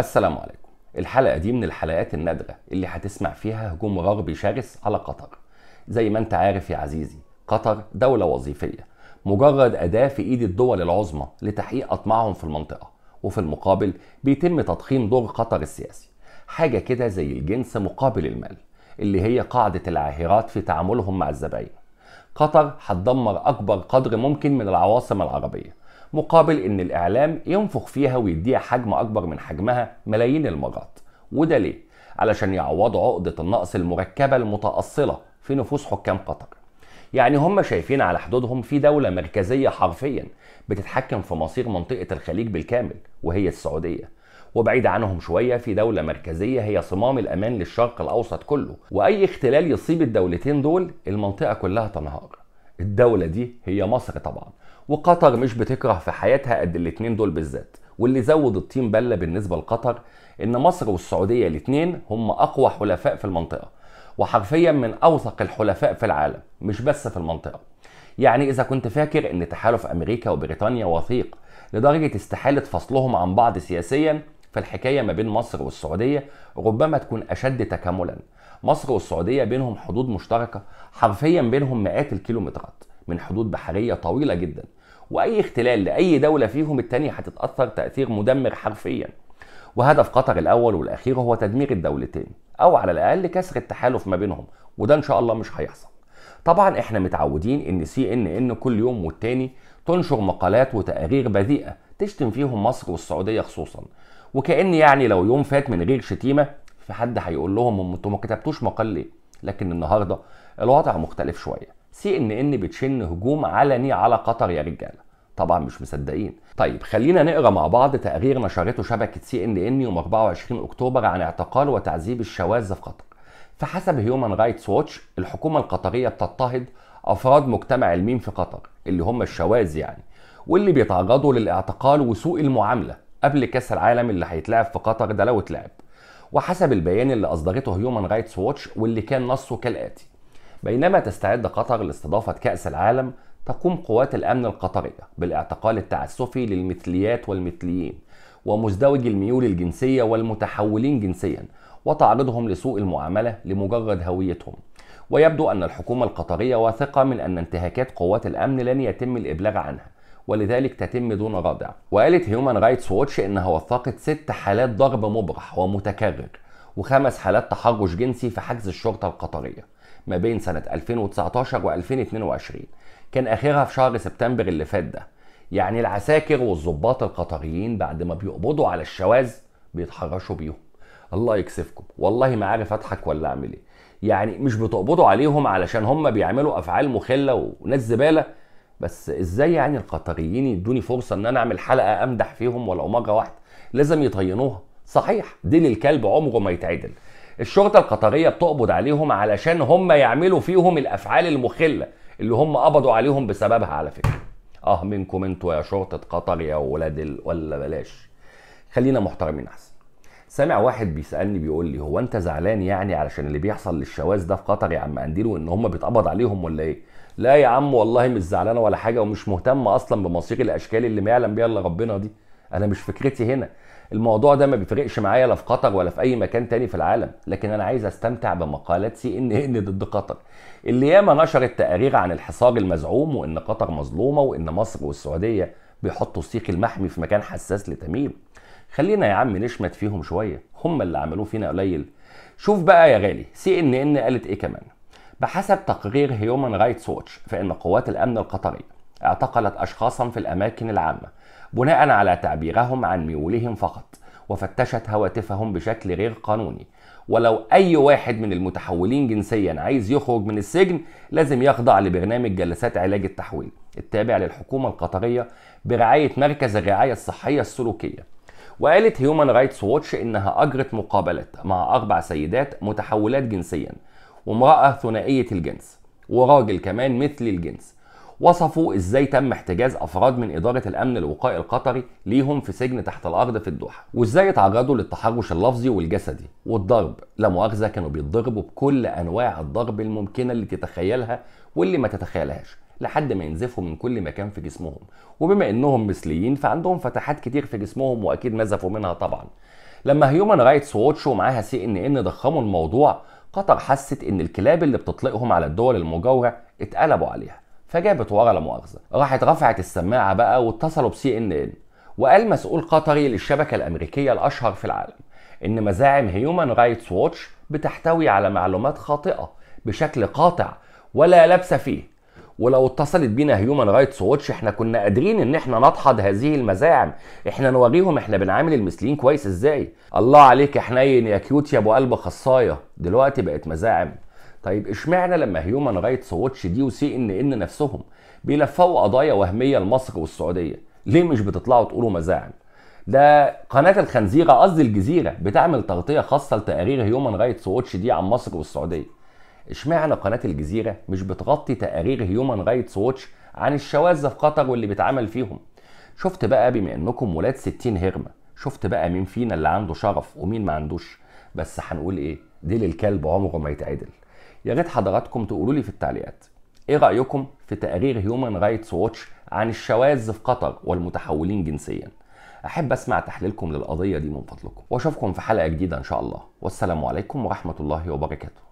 السلام عليكم الحلقة دي من الحلقات النادرة اللي هتسمع فيها هجوم غربي شرس على قطر زي ما انت عارف يا عزيزي قطر دولة وظيفية مجرد أداة في إيد الدول العظمى لتحقيق أطماعهم في المنطقة وفي المقابل بيتم تضخيم دور قطر السياسي حاجة كده زي الجنس مقابل المال اللي هي قاعدة العاهرات في تعاملهم مع الزبائن قطر هتدمر أكبر قدر ممكن من العواصم العربية مقابل ان الاعلام ينفخ فيها ويديها حجم اكبر من حجمها ملايين المرات وده ليه علشان يعوضوا عقده النقص المركبه المتاصله في نفوس حكام قطر يعني هم شايفين على حدودهم في دولة مركزية حرفيا بتتحكم في مصير منطقة الخليج بالكامل وهي السعودية وبعيد عنهم شوية في دولة مركزية هي صمام الأمان للشرق الأوسط كله وأي اختلال يصيب الدولتين دول المنطقة كلها تنهار الدولة دي هي مصر طبعا وقطر مش بتكره في حياتها قد الاتنين دول بالذات واللي زود الطين بلة بالنسبة لقطر إن مصر والسعودية الاتنين هم أقوى حلفاء في المنطقة وحرفيا من أوثق الحلفاء في العالم مش بس في المنطقة يعني إذا كنت فاكر إن تحالف أمريكا وبريطانيا وثيق لدرجة استحالة فصلهم عن بعض سياسيا فالحكايه ما بين مصر والسعوديه ربما تكون اشد تكاملا مصر والسعوديه بينهم حدود مشتركه حرفيا بينهم مئات الكيلومترات من حدود بحريه طويله جدا واي اختلال لاي دوله فيهم التانيه هتتاثر تاثير مدمر حرفيا وهدف قطر الاول والاخير هو تدمير الدولتين او على الاقل كسر التحالف ما بينهم وده ان شاء الله مش هيحصل طبعا احنا متعودين ان سي ان ان كل يوم والتاني تنشر مقالات وتقارير بذيئه تشتم فيهم مصر والسعوديه خصوصا وكان يعني لو يوم فات من غير شتيمه في حد هيقول لهم انتوا ما كتبتوش مقال ليه لكن النهارده الوضع مختلف شويه سي ان ان بتشن هجوم علني على قطر يا رجاله طبعا مش مصدقين طيب خلينا نقرا مع بعض تقرير نشرته شبكه سي ان ان يوم 24 اكتوبر عن اعتقال وتعذيب الشواذ في قطر فحسب هيومن رايتس ووتش الحكومه القطريه بتضطهد افراد مجتمع الميم في قطر اللي هم الشواذ يعني واللي بيتعرضوا للاعتقال وسوء المعامله قبل كاس العالم اللي هيتلعب في قطر ده لو اتلعب وحسب البيان اللي اصدرته هيومن رايتس ووتش واللي كان نصه كالاتي بينما تستعد قطر لاستضافه كاس العالم تقوم قوات الامن القطريه بالاعتقال التعسفي للمثليات والمثليين ومزدوجي الميول الجنسيه والمتحولين جنسيا وتعرضهم لسوء المعامله لمجرد هويتهم ويبدو ان الحكومه القطريه واثقه من ان انتهاكات قوات الامن لن يتم الابلاغ عنها ولذلك تتم دون ردع وقالت هيومن رايتس ووتش انها وثقت ست حالات ضرب مبرح ومتكرر وخمس حالات تحرش جنسي في حجز الشرطه القطريه ما بين سنه 2019 و2022 كان اخرها في شهر سبتمبر اللي فات ده يعني العساكر والظباط القطريين بعد ما بيقبضوا على الشواذ بيتحرشوا بيهم الله يكسفكم والله ما عارف اضحك ولا اعمل ايه يعني مش بتقبضوا عليهم علشان هم بيعملوا افعال مخله وناس زباله بس ازاي يعني القطريين يدوني فرصه ان انا اعمل حلقه امدح فيهم ولا مرة واحده لازم يطينوها صحيح دين الكلب عمره ما يتعدل الشرطه القطريه بتقبض عليهم علشان هم يعملوا فيهم الافعال المخله اللي هم قبضوا عليهم بسببها على فكره اه منكم انتوا يا شرطه قطر يا ولاد ولا بلاش خلينا محترمين احسن سامع واحد بيسالني بيقول لي هو انت زعلان يعني علشان اللي بيحصل للشواذ ده في قطر يا عم قنديل وان هم بيتقبض عليهم ولا ايه لا يا عم والله مش زعلانه ولا حاجه ومش مهتم اصلا بمصير الاشكال اللي ما يعلم بيها الا ربنا دي انا مش فكرتي هنا الموضوع ده ما بيفرقش معايا لا في قطر ولا في اي مكان تاني في العالم لكن انا عايز استمتع بمقالات سي ان ان ضد قطر اللي ياما نشرت تقارير عن الحصار المزعوم وان قطر مظلومه وان مصر والسعوديه بيحطوا السيخ المحمي في مكان حساس لتميم خلينا يا عم نشمت فيهم شويه هم اللي عملوه فينا قليل شوف بقى يا غالي سي ان ان قالت ايه كمان بحسب تقرير هيومن رايتس ووتش فان قوات الامن القطريه اعتقلت اشخاصا في الاماكن العامه بناء على تعبيرهم عن ميولهم فقط وفتشت هواتفهم بشكل غير قانوني ولو اي واحد من المتحولين جنسيا عايز يخرج من السجن لازم يخضع لبرنامج جلسات علاج التحويل التابع للحكومه القطريه برعايه مركز الرعايه الصحيه السلوكيه وقالت هيومن رايتس ووتش إنها أجرت مقابلات مع أربع سيدات متحولات جنسيا وامرأة ثنائية الجنس وراجل كمان مثل الجنس وصفوا ازاي تم احتجاز افراد من اداره الامن الوقائي القطري ليهم في سجن تحت الارض في الدوحه وازاي اتعرضوا للتحرش اللفظي والجسدي والضرب لا مؤاخذه كانوا بيتضربوا بكل انواع الضرب الممكنه اللي تتخيلها واللي ما تتخيلهاش لحد ما ينزفوا من كل مكان في جسمهم وبما انهم مثليين فعندهم فتحات كتير في جسمهم واكيد نزفوا منها طبعا لما هيومن رايتس ووتش ومعاها سي ان ان ضخموا الموضوع قطر حست ان الكلاب اللي بتطلقهم على الدول المجاوره اتقلبوا عليها فجابت ورا لا مؤاخذه راحت رفعت السماعه بقى واتصلوا بسي ان ان وقال مسؤول قطري للشبكه الامريكيه الاشهر في العالم ان مزاعم هيومن رايتس ووتش بتحتوي على معلومات خاطئه بشكل قاطع ولا لبس فيه ولو اتصلت بينا هيومن رايتس ووتش احنا كنا قادرين ان احنا ندحض هذه المزاعم احنا نوريهم احنا بنعامل المثليين كويس ازاي الله عليك يا حنين يا كيوت يا ابو قلب خصايه دلوقتي بقت مزاعم طيب اشمعنى لما هيومن رايتس ووتش دي وسي ان ان نفسهم بيلفوا قضايا وهميه لمصر والسعوديه ليه مش بتطلعوا تقولوا مزاعم ده قناة الخنزيرة قصدي الجزيرة بتعمل تغطية خاصة لتقارير هيومن رايتس ووتش دي عن مصر والسعودية اشمعنى قناه الجزيره مش بتغطي تقارير هيومن رايتس ووتش عن الشواذ في قطر واللي بيتعمل فيهم شفت بقى بما انكم ولاد 60 هرمه شفت بقى مين فينا اللي عنده شرف ومين ما عندوش بس هنقول ايه ديل الكلب عمره ما يتعدل يا ريت حضراتكم تقولوا لي في التعليقات ايه رايكم في تقارير هيومن رايتس ووتش عن الشواذ في قطر والمتحولين جنسيا احب اسمع تحليلكم للقضيه دي من فضلكم واشوفكم في حلقه جديده ان شاء الله والسلام عليكم ورحمه الله وبركاته